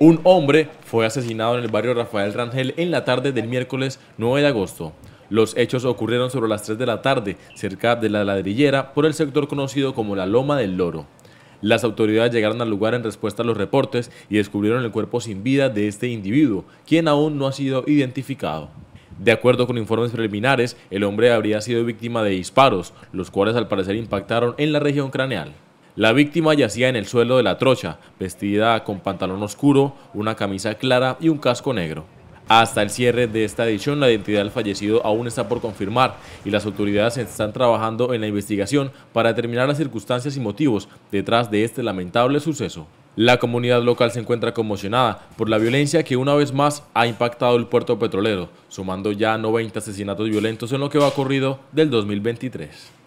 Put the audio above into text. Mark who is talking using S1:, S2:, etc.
S1: Un hombre fue asesinado en el barrio Rafael Rangel en la tarde del miércoles 9 de agosto. Los hechos ocurrieron sobre las 3 de la tarde, cerca de la ladrillera, por el sector conocido como la Loma del Loro. Las autoridades llegaron al lugar en respuesta a los reportes y descubrieron el cuerpo sin vida de este individuo, quien aún no ha sido identificado. De acuerdo con informes preliminares, el hombre habría sido víctima de disparos, los cuales al parecer impactaron en la región craneal. La víctima yacía en el suelo de la trocha, vestida con pantalón oscuro, una camisa clara y un casco negro. Hasta el cierre de esta edición, la identidad del fallecido aún está por confirmar y las autoridades están trabajando en la investigación para determinar las circunstancias y motivos detrás de este lamentable suceso. La comunidad local se encuentra conmocionada por la violencia que una vez más ha impactado el puerto petrolero, sumando ya 90 asesinatos violentos en lo que va ocurrido del 2023.